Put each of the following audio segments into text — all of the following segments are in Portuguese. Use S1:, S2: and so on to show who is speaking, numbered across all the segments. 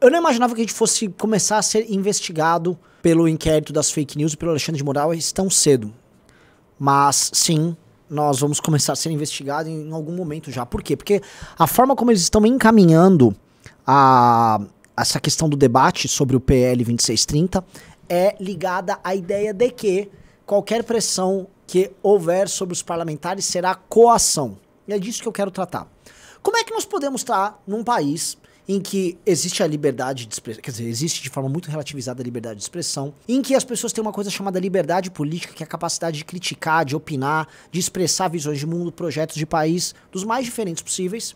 S1: Eu não imaginava que a gente fosse começar a ser investigado pelo inquérito das fake news e pelo Alexandre de Moraes tão cedo. Mas sim, nós vamos começar a ser investigado em algum momento já. Por quê? Porque a forma como eles estão encaminhando a, essa questão do debate sobre o PL 2630 é ligada à ideia de que qualquer pressão que houver sobre os parlamentares será coação. E é disso que eu quero tratar. Como é que nós podemos estar num país em que existe a liberdade de expressão, quer dizer, existe de forma muito relativizada a liberdade de expressão, em que as pessoas têm uma coisa chamada liberdade política, que é a capacidade de criticar, de opinar, de expressar visões de mundo, projetos de país, dos mais diferentes possíveis,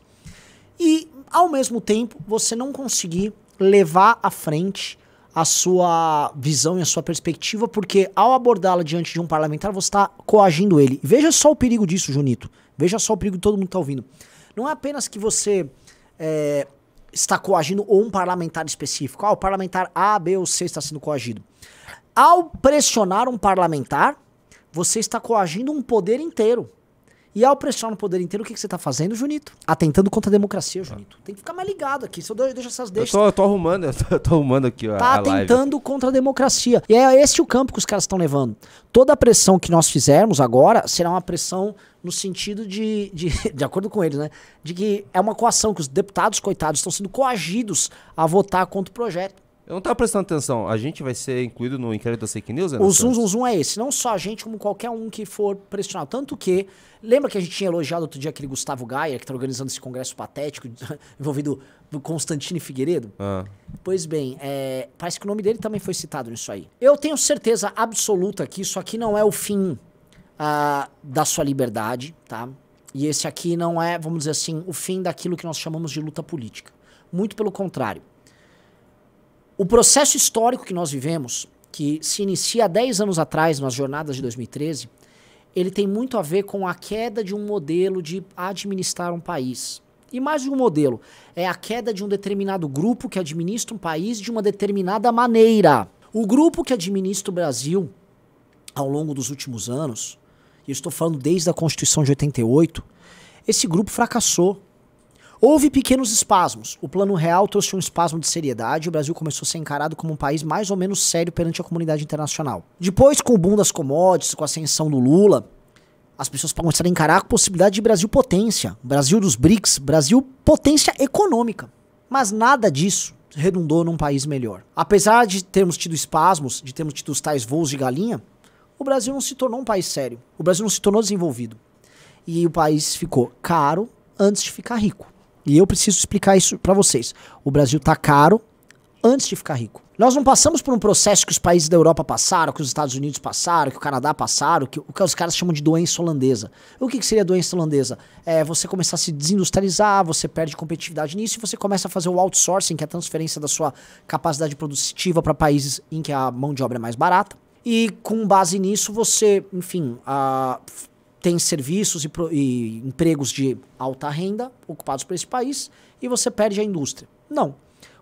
S1: e, ao mesmo tempo, você não conseguir levar à frente a sua visão e a sua perspectiva, porque ao abordá-la diante de um parlamentar, você está coagindo ele. Veja só o perigo disso, Junito. Veja só o perigo que todo mundo está ouvindo. Não é apenas que você é, está coagindo ou um parlamentar específico. Ah, o parlamentar A, B ou C está sendo coagido. Ao pressionar um parlamentar, você está coagindo um poder inteiro. E ao pressionar um poder inteiro, o que, que você está fazendo, Junito? Atentando contra a democracia, ah. Junito. Tem que ficar mais ligado aqui. Se eu deixo essas deixas. Eu tô, eu tô arrumando, eu tô, eu tô, arrumando aqui. Ó, tá atentando live. contra a democracia. E é esse o campo que os caras estão levando. Toda a pressão que nós fizermos agora será uma pressão no sentido de, de, de acordo com eles, né? De que é uma coação, que os deputados, coitados, estão sendo coagidos a votar contra o projeto. Eu não estava prestando atenção. A gente vai ser incluído no inquérito da fake news? os o zoom, zoom, zoom é esse. Não só a gente, como qualquer um que for pressionado. Tanto que, lembra que a gente tinha elogiado outro dia aquele Gustavo Gaia, que está organizando esse congresso patético, envolvido do Constantino Figueiredo? Ah. Pois bem, é, parece que o nome dele também foi citado nisso aí. Eu tenho certeza absoluta que isso aqui não é o fim uh, da sua liberdade, tá? E esse aqui não é, vamos dizer assim, o fim daquilo que nós chamamos de luta política. Muito pelo contrário. O processo histórico que nós vivemos, que se inicia há 10 anos atrás, nas jornadas de 2013, ele tem muito a ver com a queda de um modelo de administrar um país. E mais de um modelo. É a queda de um determinado grupo que administra um país de uma determinada maneira. O grupo que administra o Brasil ao longo dos últimos anos e estou falando desde a Constituição de 88, esse grupo fracassou. Houve pequenos espasmos. O Plano Real trouxe um espasmo de seriedade e o Brasil começou a ser encarado como um país mais ou menos sério perante a comunidade internacional. Depois, com o boom das commodities, com a ascensão do Lula, as pessoas começaram a encarar a possibilidade de Brasil potência, Brasil dos BRICS, Brasil potência econômica. Mas nada disso redundou num país melhor. Apesar de termos tido espasmos, de termos tido os tais voos de galinha, o Brasil não se tornou um país sério. O Brasil não se tornou desenvolvido. E o país ficou caro antes de ficar rico. E eu preciso explicar isso para vocês. O Brasil tá caro antes de ficar rico. Nós não passamos por um processo que os países da Europa passaram, que os Estados Unidos passaram, que o Canadá passaram, que o que os caras chamam de doença holandesa. O que, que seria doença holandesa? É você começar a se desindustrializar, você perde competitividade nisso e você começa a fazer o outsourcing, que é a transferência da sua capacidade produtiva para países em que a mão de obra é mais barata. E com base nisso, você, enfim, tem serviços e, pro, e empregos de alta renda ocupados por esse país e você perde a indústria. Não.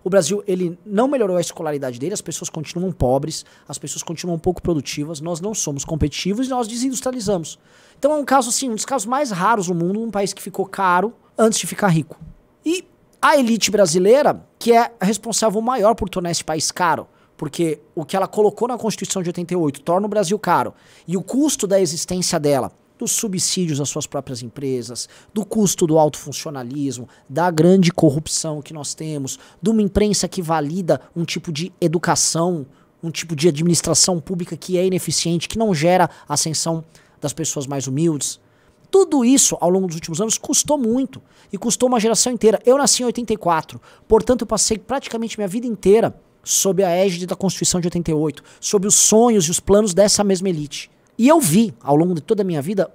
S1: O Brasil ele não melhorou a escolaridade dele, as pessoas continuam pobres, as pessoas continuam pouco produtivas, nós não somos competitivos e nós desindustrializamos. Então é um caso assim, um dos casos mais raros do mundo, um país que ficou caro antes de ficar rico. E a elite brasileira, que é responsável maior por tornar esse país caro, porque o que ela colocou na Constituição de 88 torna o Brasil caro. E o custo da existência dela, dos subsídios às suas próprias empresas, do custo do alto funcionalismo, da grande corrupção que nós temos, de uma imprensa que valida um tipo de educação, um tipo de administração pública que é ineficiente, que não gera ascensão das pessoas mais humildes. Tudo isso, ao longo dos últimos anos, custou muito e custou uma geração inteira. Eu nasci em 84, portanto, eu passei praticamente minha vida inteira sob a égide da Constituição de 88, sob os sonhos e os planos dessa mesma elite. E eu vi, ao longo de toda a minha vida,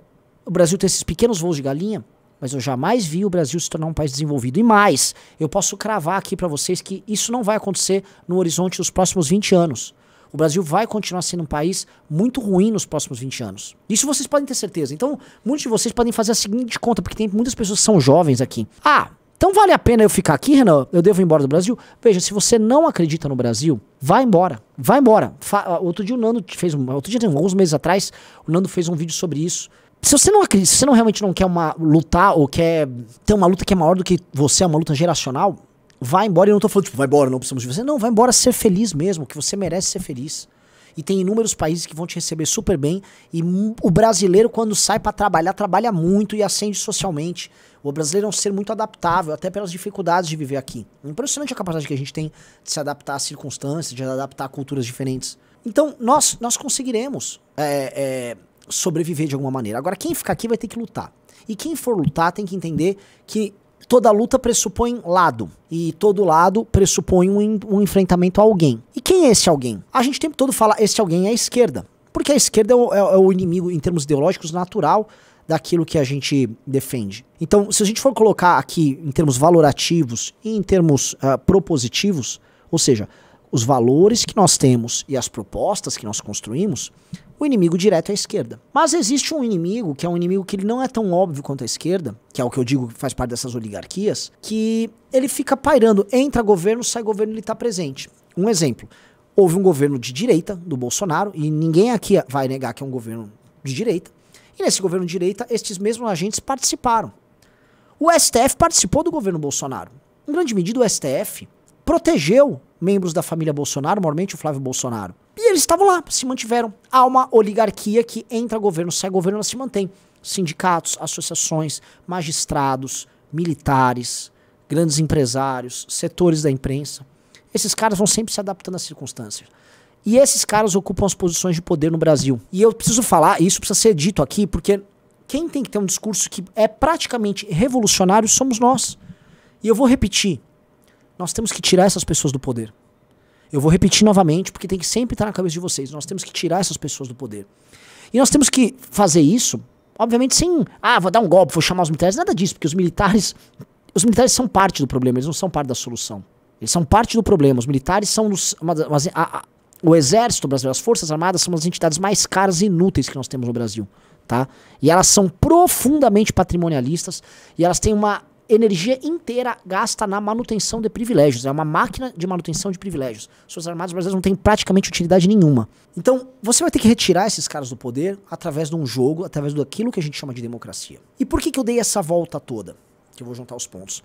S1: o Brasil ter esses pequenos voos de galinha, mas eu jamais vi o Brasil se tornar um país desenvolvido. E mais, eu posso cravar aqui para vocês que isso não vai acontecer no horizonte dos próximos 20 anos. O Brasil vai continuar sendo um país muito ruim nos próximos 20 anos. Isso vocês podem ter certeza. Então, muitos de vocês podem fazer a seguinte conta, porque tem muitas pessoas que são jovens aqui. Ah, então vale a pena eu ficar aqui, Renan? Eu devo ir embora do Brasil? Veja, se você não acredita no Brasil, vai embora. Vai embora. Fa ah, outro dia o Nando fez um, outro dia, alguns meses atrás, o Nando fez um vídeo sobre isso. Se você não acredita, se você não realmente não quer uma lutar ou quer ter uma luta que é maior do que você, é uma luta geracional, vai embora. E eu não tô falando tipo, vai embora, não precisamos de você. Não, vai embora ser feliz mesmo, que você merece ser feliz. E tem inúmeros países que vão te receber super bem e o brasileiro quando sai para trabalhar, trabalha muito e ascende socialmente. O brasileiro é um ser muito adaptável, até pelas dificuldades de viver aqui. É impressionante a capacidade que a gente tem de se adaptar às circunstâncias, de adaptar a culturas diferentes. Então, nós, nós conseguiremos é, é, sobreviver de alguma maneira. Agora, quem ficar aqui vai ter que lutar. E quem for lutar tem que entender que toda luta pressupõe lado. E todo lado pressupõe um, um enfrentamento a alguém. E quem é esse alguém? A gente o tempo todo fala, esse alguém é a esquerda. Porque a esquerda é o, é o é inimigo, em termos ideológicos, natural daquilo que a gente defende. Então, se a gente for colocar aqui em termos valorativos e em termos uh, propositivos, ou seja, os valores que nós temos e as propostas que nós construímos, o inimigo direto é a esquerda. Mas existe um inimigo que é um inimigo que ele não é tão óbvio quanto a esquerda, que é o que eu digo que faz parte dessas oligarquias, que ele fica pairando, entra governo, sai governo, ele está presente. Um exemplo, houve um governo de direita do Bolsonaro, e ninguém aqui vai negar que é um governo de direita, e nesse governo de direita, estes mesmos agentes participaram. O STF participou do governo Bolsonaro. Em grande medida, o STF protegeu membros da família Bolsonaro, maiormente o Flávio Bolsonaro. E eles estavam lá, se mantiveram. Há uma oligarquia que entra governo, sai governo, ela se mantém. Sindicatos, associações, magistrados, militares, grandes empresários, setores da imprensa. Esses caras vão sempre se adaptando às circunstâncias. E esses caras ocupam as posições de poder no Brasil. E eu preciso falar, e isso precisa ser dito aqui, porque quem tem que ter um discurso que é praticamente revolucionário somos nós. E eu vou repetir: nós temos que tirar essas pessoas do poder. Eu vou repetir novamente, porque tem que sempre estar na cabeça de vocês. Nós temos que tirar essas pessoas do poder. E nós temos que fazer isso, obviamente, sem. Ah, vou dar um golpe, vou chamar os militares. Nada disso, porque os militares. Os militares são parte do problema, eles não são parte da solução. Eles são parte do problema. Os militares são uma, uma, a, a, o Exército Brasileiro, as Forças Armadas são as entidades mais caras e inúteis que nós temos no Brasil, tá? E elas são profundamente patrimonialistas e elas têm uma energia inteira gasta na manutenção de privilégios. É uma máquina de manutenção de privilégios. As Forças Armadas brasileiras não têm praticamente utilidade nenhuma. Então, você vai ter que retirar esses caras do poder através de um jogo, através daquilo que a gente chama de democracia. E por que, que eu dei essa volta toda? Que eu vou juntar os pontos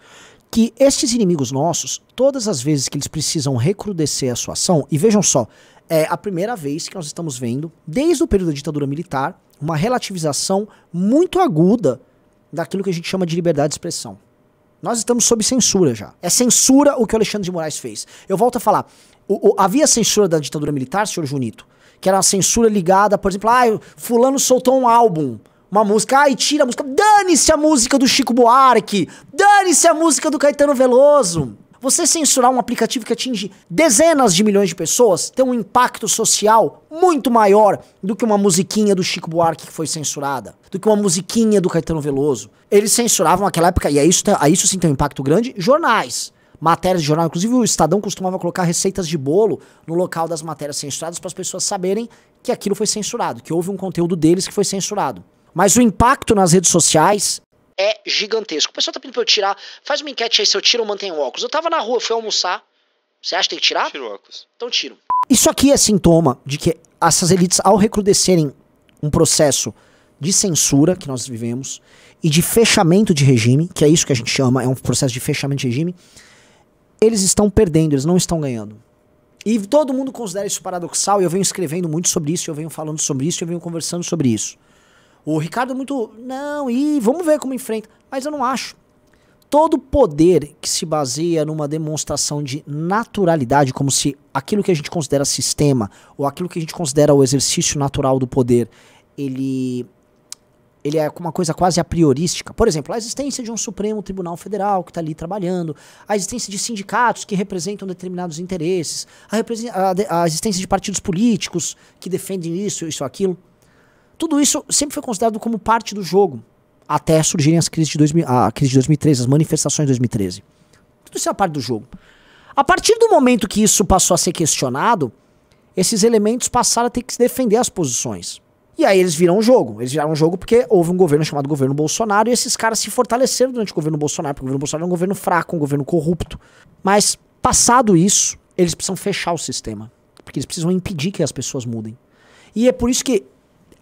S1: que estes inimigos nossos, todas as vezes que eles precisam recrudescer a sua ação, e vejam só, é a primeira vez que nós estamos vendo, desde o período da ditadura militar, uma relativização muito aguda daquilo que a gente chama de liberdade de expressão. Nós estamos sob censura já. É censura o que o Alexandre de Moraes fez. Eu volto a falar. O, o, havia censura da ditadura militar, senhor Junito, que era uma censura ligada, por exemplo, ah, fulano soltou um álbum uma música, ai, tira a música. Dane-se a música do Chico Buarque! Dane-se a música do Caetano Veloso! Você censurar um aplicativo que atinge dezenas de milhões de pessoas tem um impacto social muito maior do que uma musiquinha do Chico Buarque que foi censurada, do que uma musiquinha do Caetano Veloso. Eles censuravam naquela época, e a é isso, a isso sim tem um impacto grande, jornais. Matérias de jornal, inclusive o Estadão costumava colocar receitas de bolo no local das matérias censuradas para as pessoas saberem que aquilo foi censurado, que houve um conteúdo deles que foi censurado. Mas o impacto nas redes sociais é gigantesco. O pessoal tá pedindo pra eu tirar. Faz uma enquete aí se eu tiro ou mantenho o óculos. Eu tava na rua, fui almoçar. Você acha que tem que tirar? Tiro o óculos. Então tiro. Isso aqui é sintoma de que essas elites, ao recrudescerem um processo de censura que nós vivemos e de fechamento de regime, que é isso que a gente chama, é um processo de fechamento de regime, eles estão perdendo, eles não estão ganhando. E todo mundo considera isso paradoxal, e eu venho escrevendo muito sobre isso, eu venho falando sobre isso, eu venho conversando sobre isso. O Ricardo é muito. Não, e vamos ver como enfrenta. Mas eu não acho. Todo poder que se baseia numa demonstração de naturalidade, como se aquilo que a gente considera sistema, ou aquilo que a gente considera o exercício natural do poder, ele ele é uma coisa quase a priorística. Por exemplo, a existência de um Supremo Tribunal Federal que está ali trabalhando, a existência de sindicatos que representam determinados interesses, a, a, a, existência de partidos políticos que defendem isso, isso, aquilo. Tudo isso sempre foi considerado como parte do jogo, até surgirem as crises de 2000, a crise de 2013, as manifestações de 2013. Tudo isso é parte do jogo. A partir do momento que isso passou a ser questionado, esses elementos passaram a ter que defender as posições. E aí eles viram o jogo. Eles viraram o jogo porque houve um governo chamado governo Bolsonaro e esses caras se fortaleceram durante o governo Bolsonaro, porque o governo Bolsonaro é um governo fraco, um governo corrupto. Mas, passado isso, eles precisam fechar o sistema. Porque eles precisam impedir que as pessoas mudem. E é por isso que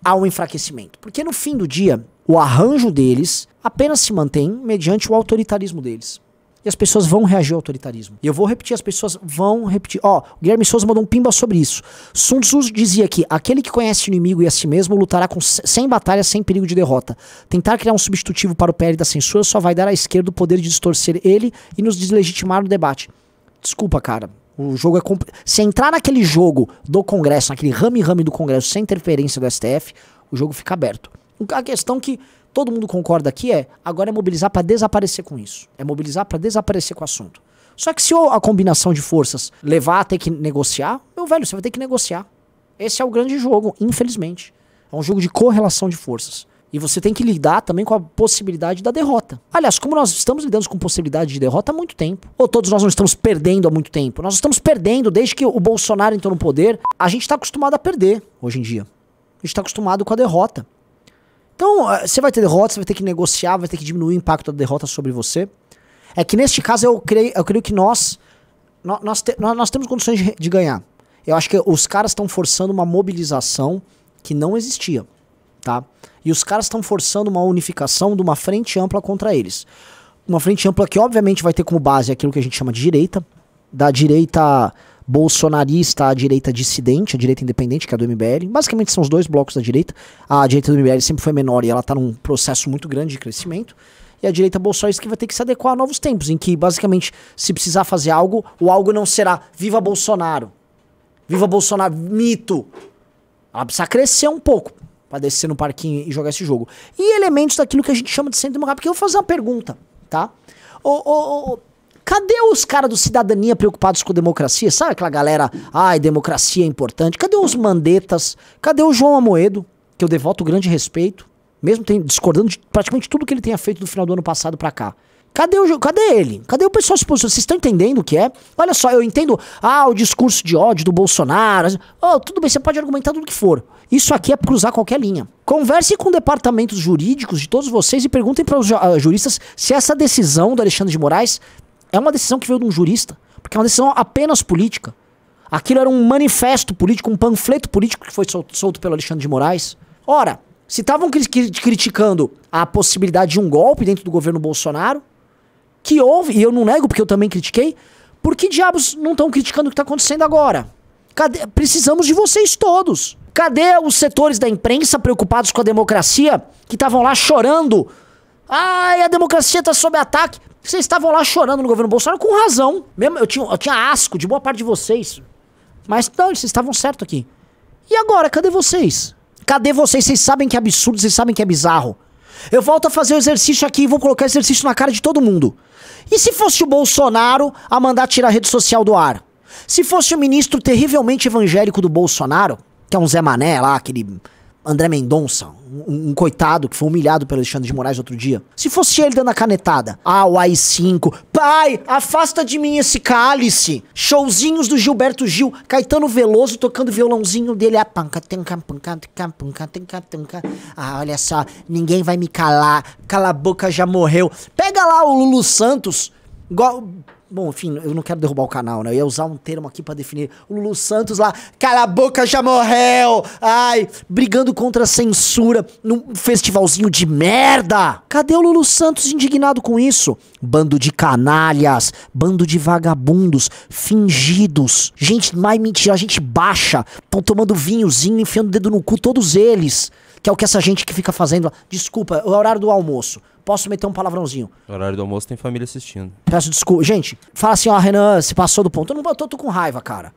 S1: ao enfraquecimento. Porque no fim do dia, o arranjo deles apenas se mantém mediante o autoritarismo deles. E as pessoas vão reagir ao autoritarismo. E eu vou repetir, as pessoas vão repetir. Ó, oh, o Guilherme Souza mandou um pimba sobre isso. Sun Tzu dizia que aquele que conhece o inimigo e a si mesmo lutará com sem batalha, sem perigo de derrota. Tentar criar um substitutivo para o PL da censura só vai dar à esquerda o poder de distorcer ele e nos deslegitimar no debate. Desculpa, cara. O jogo é. Comp... Se entrar naquele jogo do Congresso, naquele rame-rame do Congresso, sem interferência do STF, o jogo fica aberto. A questão que todo mundo concorda aqui é: agora é mobilizar para desaparecer com isso. É mobilizar para desaparecer com o assunto. Só que se a combinação de forças levar a ter que negociar, meu velho, você vai ter que negociar. Esse é o grande jogo, infelizmente. É um jogo de correlação de forças. E você tem que lidar também com a possibilidade da derrota. Aliás, como nós estamos lidando com possibilidade de derrota há muito tempo, ou todos nós não estamos perdendo há muito tempo, nós estamos perdendo desde que o Bolsonaro entrou no poder, a gente está acostumado a perder hoje em dia. A gente está acostumado com a derrota. Então, eh, você vai ter derrota, você vai ter que negociar, vai ter que diminuir o impacto da derrota sobre você. É que neste caso eu creio, eu creio que nós nós, te, nós, nós temos condições de, de ganhar. Eu acho que os caras estão forçando uma mobilização que não existia tá? E os caras estão forçando uma unificação de uma frente ampla contra eles. Uma frente ampla que obviamente vai ter como base aquilo que a gente chama de direita, da direita bolsonarista à direita dissidente, a direita independente, que é a do MBL. Basicamente são os dois blocos da direita. A direita do MBL sempre foi menor e ela está num processo muito grande de crescimento. E a direita bolsonarista que vai ter que se adequar a novos tempos, em que basicamente se precisar fazer algo, o algo não será viva Bolsonaro. Viva Bolsonaro, mito. Ela precisa crescer um pouco para descer no parquinho e jogar esse jogo. E elementos daquilo que a gente chama de centro democrático. Porque eu vou fazer uma pergunta, tá? Ô, ô, ô, cadê os caras do Cidadania preocupados com democracia? Sabe aquela galera, ai, democracia é importante? Cadê os Mandetas? Cadê o João Amoedo, que eu devoto grande respeito, mesmo tem, discordando de praticamente tudo que ele tenha feito do final do ano passado para cá? Cadê, o, cadê ele? Cadê o pessoal se posicionando? Vocês estão entendendo o que é? Olha só, eu entendo. Ah, o discurso de ódio do Bolsonaro. Oh, tudo bem, você pode argumentar tudo que for. Isso aqui é cruzar qualquer linha. Converse com departamentos jurídicos de todos vocês e perguntem para os ah, juristas se essa decisão do Alexandre de Moraes é uma decisão que veio de um jurista, porque é uma decisão apenas política. Aquilo era um manifesto político, um panfleto político que foi solto, pelo Alexandre de Moraes. Ora, se estavam cri criticando a possibilidade de um golpe dentro do governo Bolsonaro, que houve, e eu não nego porque eu também critiquei, por que diabos não estão criticando o que está acontecendo agora? Cadê? Precisamos de vocês todos. Cadê os setores da imprensa preocupados com a democracia que estavam lá chorando? Ai, a democracia está sob ataque. Vocês estavam lá chorando no governo Bolsonaro com razão. Mesmo eu tinha, eu tinha asco de boa parte de vocês. Mas não, Vocês estavam certo aqui. E agora, cadê vocês? Cadê vocês? Vocês sabem que é absurdo, vocês sabem que é bizarro. Eu volto a fazer o exercício aqui e vou colocar exercício na cara de todo mundo. E se fosse o Bolsonaro a mandar tirar a rede social do ar? Se fosse o ministro terrivelmente evangélico do Bolsonaro, que é um Zé Mané lá, aquele André Mendonça, um, um, coitado que foi humilhado pelo Alexandre de Moraes outro dia. Se fosse ele dando a canetada, ah, o AI-5, pai, afasta de mim esse cálice. Showzinhos do Gilberto Gil, Caetano Veloso tocando violãozinho dele. Ah, panca, tenca, panca, tenca, panca, tenca, tenca. Ah, olha só, ninguém vai me calar, cala a boca já morreu. Pega lá o Lulu Santos, igual Bom, enfim, eu não quero derrubar o canal, né? Eu ia usar um termo aqui para definir. O Lulu Santos lá, cala a boca, já morreu! Ai, brigando contra a censura num festivalzinho de merda! Cadê o Lulu Santos indignado com isso? Bando de canalhas, bando de vagabundos, fingidos. Gente mais mentira, gente baixa, estão tomando vinhozinho, enfiando o dedo no cu, todos eles que é o que essa gente que fica fazendo. Desculpa, é o horário do almoço. Posso meter um palavrãozinho? O horário do almoço tem família assistindo. Peço desculpa. Gente, fala assim, ó, Renan, se passou do ponto. Eu não tô, tô com raiva, cara.